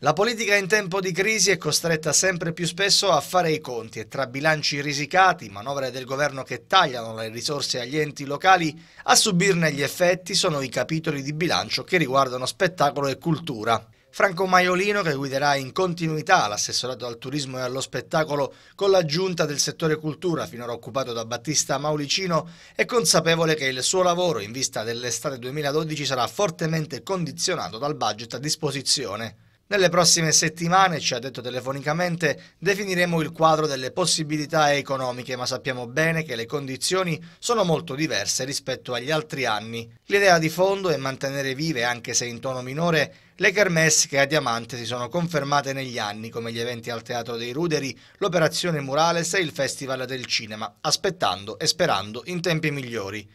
La politica in tempo di crisi è costretta sempre più spesso a fare i conti e tra bilanci risicati, manovre del governo che tagliano le risorse agli enti locali, a subirne gli effetti sono i capitoli di bilancio che riguardano spettacolo e cultura. Franco Maiolino, che guiderà in continuità l'assessorato al turismo e allo spettacolo con l'aggiunta del settore cultura finora occupato da Battista Maulicino, è consapevole che il suo lavoro in vista dell'estate 2012 sarà fortemente condizionato dal budget a disposizione. Nelle prossime settimane, ci ha detto telefonicamente, definiremo il quadro delle possibilità economiche, ma sappiamo bene che le condizioni sono molto diverse rispetto agli altri anni. L'idea di fondo è mantenere vive, anche se in tono minore, le kermesse che a Diamante si sono confermate negli anni, come gli eventi al Teatro dei Ruderi, l'operazione Murales e il Festival del Cinema, aspettando e sperando in tempi migliori.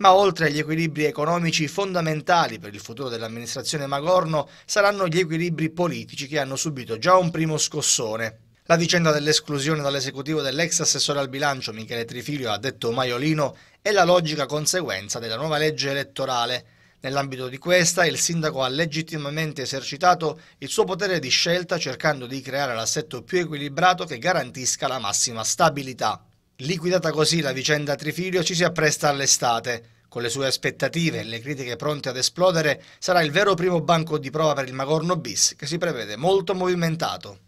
Ma oltre agli equilibri economici fondamentali per il futuro dell'amministrazione Magorno, saranno gli equilibri politici che hanno subito già un primo scossone. La vicenda dell'esclusione dall'esecutivo dell'ex assessore al bilancio Michele Trifilio, ha detto Maiolino, è la logica conseguenza della nuova legge elettorale. Nell'ambito di questa, il sindaco ha legittimamente esercitato il suo potere di scelta cercando di creare l'assetto più equilibrato che garantisca la massima stabilità. Liquidata così la vicenda Trifilio ci si appresta all'estate. Con le sue aspettative e le critiche pronte ad esplodere, sarà il vero primo banco di prova per il Magorno bis che si prevede molto movimentato.